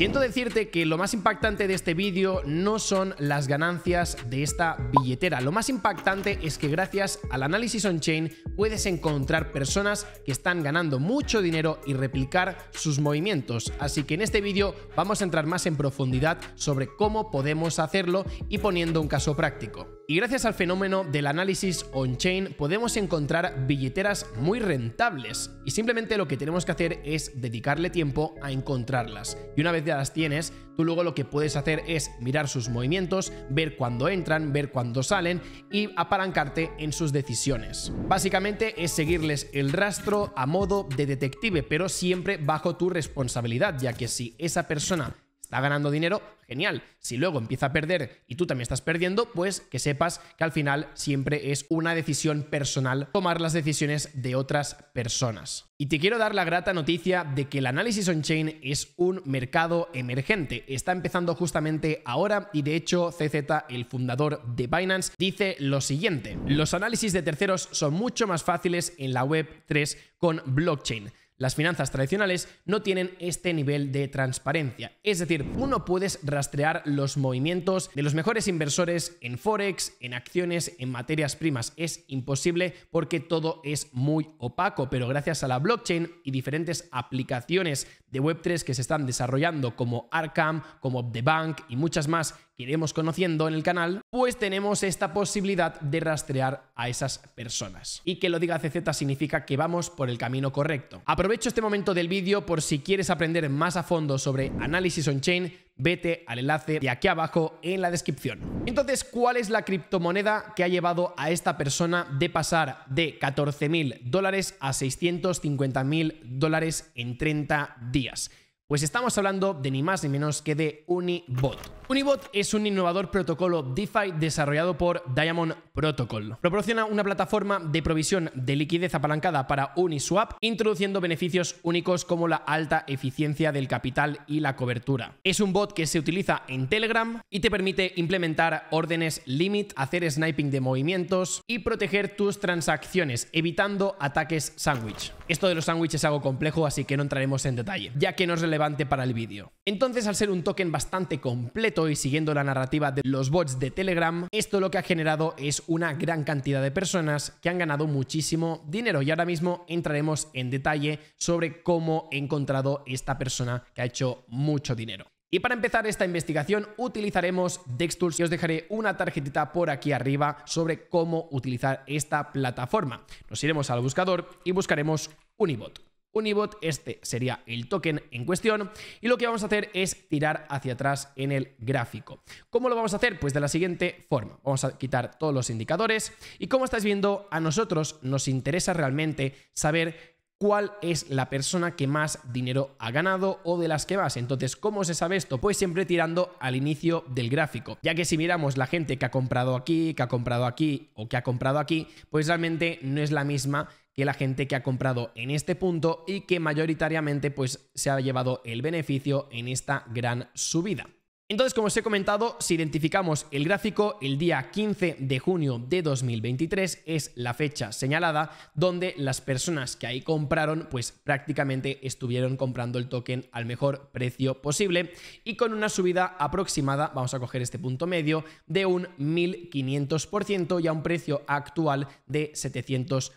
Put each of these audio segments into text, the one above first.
Siento decirte que lo más impactante de este vídeo no son las ganancias de esta billetera. Lo más impactante es que gracias al análisis on-chain puedes encontrar personas que están ganando mucho dinero y replicar sus movimientos. Así que en este vídeo vamos a entrar más en profundidad sobre cómo podemos hacerlo y poniendo un caso práctico. Y gracias al fenómeno del análisis on-chain podemos encontrar billeteras muy rentables y simplemente lo que tenemos que hacer es dedicarle tiempo a encontrarlas. Y una vez las tienes, tú luego lo que puedes hacer es mirar sus movimientos, ver cuándo entran, ver cuándo salen y apalancarte en sus decisiones. Básicamente es seguirles el rastro a modo de detective, pero siempre bajo tu responsabilidad, ya que si esa persona está ganando dinero, genial. Si luego empieza a perder y tú también estás perdiendo, pues que sepas que al final siempre es una decisión personal tomar las decisiones de otras personas. Y te quiero dar la grata noticia de que el análisis on-chain es un mercado emergente. Está empezando justamente ahora y de hecho CZ, el fundador de Binance, dice lo siguiente. Los análisis de terceros son mucho más fáciles en la Web 3 con blockchain. Las finanzas tradicionales no tienen este nivel de transparencia. Es decir, uno puede puedes rastrear los movimientos de los mejores inversores en Forex, en acciones, en materias primas. Es imposible porque todo es muy opaco, pero gracias a la blockchain y diferentes aplicaciones de Web3 que se están desarrollando como Arcam, como The Bank y muchas más que iremos conociendo en el canal, pues tenemos esta posibilidad de rastrear a esas personas. Y que lo diga CZ significa que vamos por el camino correcto. Aprovecho este momento del vídeo por si quieres aprender más a fondo sobre análisis on-chain, vete al enlace de aquí abajo en la descripción. Entonces, ¿cuál es la criptomoneda que ha llevado a esta persona de pasar de 14.000 dólares a 650.000 dólares en 30 días? Pues estamos hablando de ni más ni menos que de Unibot. Unibot es un innovador protocolo DeFi desarrollado por Diamond Protocol. Proporciona una plataforma de provisión de liquidez apalancada para Uniswap, introduciendo beneficios únicos como la alta eficiencia del capital y la cobertura. Es un bot que se utiliza en Telegram y te permite implementar órdenes limit, hacer sniping de movimientos y proteger tus transacciones, evitando ataques sándwich. Esto de los sándwiches es algo complejo, así que no entraremos en detalle, ya que no es para el vídeo. Entonces, al ser un token bastante completo y siguiendo la narrativa de los bots de Telegram, esto lo que ha generado es una gran cantidad de personas que han ganado muchísimo dinero y ahora mismo entraremos en detalle sobre cómo he encontrado esta persona que ha hecho mucho dinero. Y para empezar esta investigación utilizaremos Dextools y os dejaré una tarjetita por aquí arriba sobre cómo utilizar esta plataforma. Nos iremos al buscador y buscaremos Unibot. Unibot, este sería el token en cuestión y lo que vamos a hacer es tirar hacia atrás en el gráfico. ¿Cómo lo vamos a hacer? Pues de la siguiente forma. Vamos a quitar todos los indicadores y como estáis viendo, a nosotros nos interesa realmente saber cuál es la persona que más dinero ha ganado o de las que más. Entonces, ¿cómo se sabe esto? Pues siempre tirando al inicio del gráfico, ya que si miramos la gente que ha comprado aquí, que ha comprado aquí o que ha comprado aquí, pues realmente no es la misma que la gente que ha comprado en este punto y que mayoritariamente pues se ha llevado el beneficio en esta gran subida. Entonces, como os he comentado, si identificamos el gráfico, el día 15 de junio de 2023 es la fecha señalada donde las personas que ahí compraron, pues prácticamente estuvieron comprando el token al mejor precio posible y con una subida aproximada, vamos a coger este punto medio, de un 1.500% y a un precio actual de 700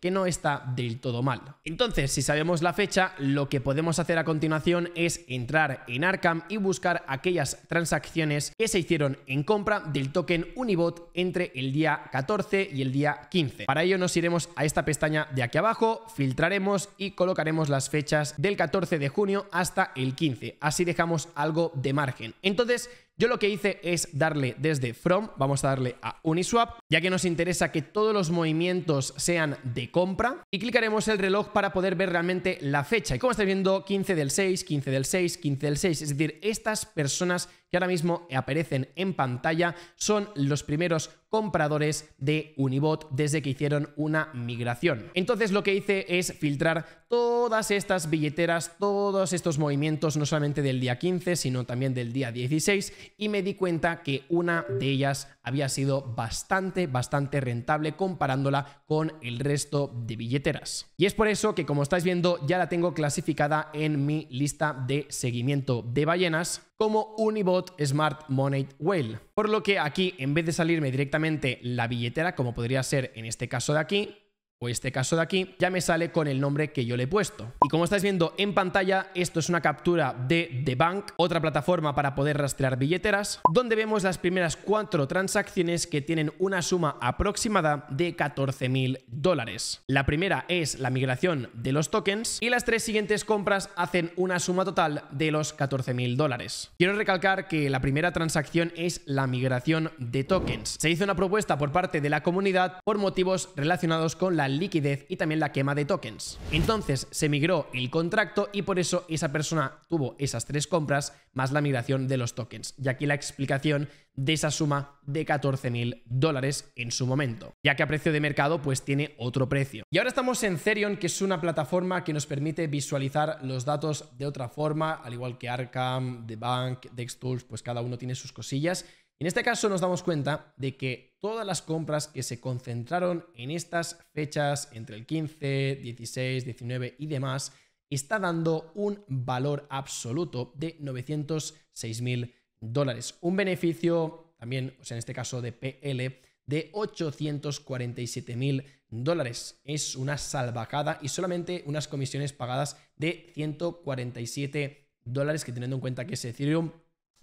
que no está del todo mal. Entonces, si sabemos la fecha, lo que podemos hacer a continuación es entrar en Arkham y buscar aquellas transacciones que se hicieron en compra del token Unibot entre el día 14 y el día 15. Para ello nos iremos a esta pestaña de aquí abajo, filtraremos y colocaremos las fechas del 14 de junio hasta el 15. Así dejamos algo de margen. Entonces, yo lo que hice es darle desde from, vamos a darle a Uniswap, ya que nos interesa que todos los movimientos sean de compra y clicaremos el reloj para poder ver realmente la fecha. Y como estáis viendo, 15 del 6, 15 del 6, 15 del 6, es decir, estas personas que ahora mismo aparecen en pantalla son los primeros compradores de Unibot desde que hicieron una migración. Entonces lo que hice es filtrar todas estas billeteras, todos estos movimientos, no solamente del día 15, sino también del día 16, y me di cuenta que una de ellas había sido bastante, bastante rentable comparándola con el resto de billeteras. Y es por eso que, como estáis viendo, ya la tengo clasificada en mi lista de seguimiento de ballenas como Unibot Smart Money Whale. Por lo que aquí, en vez de salirme directamente la billetera, como podría ser en este caso de aquí, o este caso de aquí, ya me sale con el nombre que yo le he puesto. Y como estáis viendo en pantalla, esto es una captura de The Bank, otra plataforma para poder rastrear billeteras, donde vemos las primeras cuatro transacciones que tienen una suma aproximada de 14.000 dólares. La primera es la migración de los tokens y las tres siguientes compras hacen una suma total de los 14.000 dólares. Quiero recalcar que la primera transacción es la migración de tokens. Se hizo una propuesta por parte de la comunidad por motivos relacionados con la liquidez y también la quema de tokens. Entonces se migró el contrato y por eso esa persona tuvo esas tres compras más la migración de los tokens. Y aquí la explicación de esa suma de mil dólares en su momento, ya que a precio de mercado pues tiene otro precio. Y ahora estamos en Therion, que es una plataforma que nos permite visualizar los datos de otra forma, al igual que Arkham, The Bank, Dextools, pues cada uno tiene sus cosillas. En este caso nos damos cuenta de que todas las compras que se concentraron en estas fechas entre el 15, 16, 19 y demás, está dando un valor absoluto de 906 mil dólares. Un beneficio también, o sea, en este caso de PL, de 847 mil dólares. Es una salvajada y solamente unas comisiones pagadas de 147 dólares, que teniendo en cuenta que es Ethereum,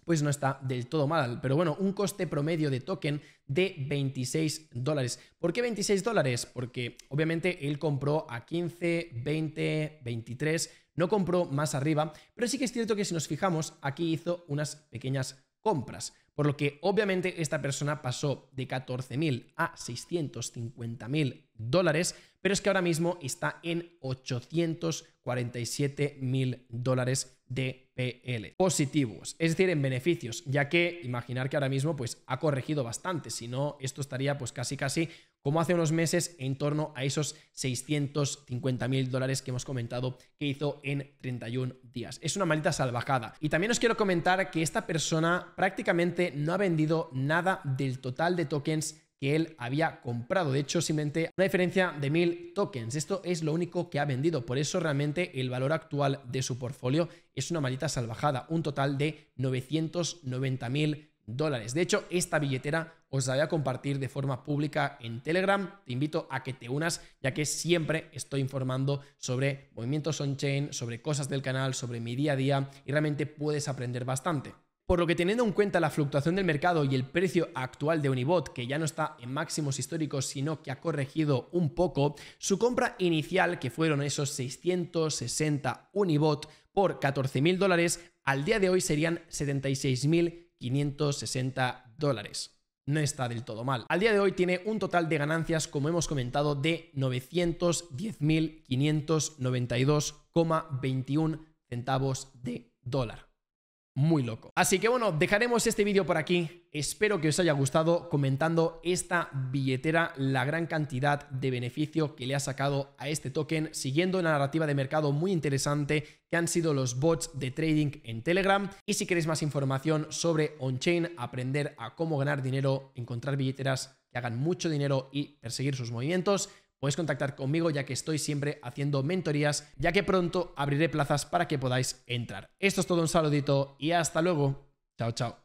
pues no está del todo mal. Pero bueno, un coste promedio de token de 26 dólares. ¿Por qué 26 dólares? Porque obviamente él compró a 15, 20, 23, no compró más arriba, pero sí que es cierto que si nos fijamos, aquí hizo unas pequeñas compras. Por lo que obviamente esta persona pasó de 14.000 a 650.000 dólares, pero es que ahora mismo está en 847.000 dólares de PL positivos, es decir, en beneficios, ya que imaginar que ahora mismo pues ha corregido bastante, si no esto estaría pues casi casi como hace unos meses en torno a esos 650 mil dólares que hemos comentado que hizo en 31 días. Es una maldita salvajada. Y también os quiero comentar que esta persona prácticamente no ha vendido nada del total de tokens que él había comprado. De hecho, simplemente una diferencia de mil tokens. Esto es lo único que ha vendido. Por eso realmente el valor actual de su portfolio es una maldita salvajada. Un total de 990 mil de hecho, esta billetera os la voy a compartir de forma pública en Telegram. Te invito a que te unas, ya que siempre estoy informando sobre movimientos on-chain, sobre cosas del canal, sobre mi día a día y realmente puedes aprender bastante. Por lo que teniendo en cuenta la fluctuación del mercado y el precio actual de Unibot, que ya no está en máximos históricos, sino que ha corregido un poco, su compra inicial, que fueron esos 660 Unibot por 14.000 dólares, al día de hoy serían 76.000 560 dólares. No está del todo mal. Al día de hoy tiene un total de ganancias, como hemos comentado, de 910.592,21 centavos de dólar muy loco. Así que bueno, dejaremos este vídeo por aquí. Espero que os haya gustado comentando esta billetera, la gran cantidad de beneficio que le ha sacado a este token, siguiendo una narrativa de mercado muy interesante que han sido los bots de trading en Telegram. Y si queréis más información sobre on-chain, aprender a cómo ganar dinero, encontrar billeteras que hagan mucho dinero y perseguir sus movimientos, podéis contactar conmigo ya que estoy siempre haciendo mentorías, ya que pronto abriré plazas para que podáis entrar. Esto es todo, un saludito y hasta luego. Chao, chao.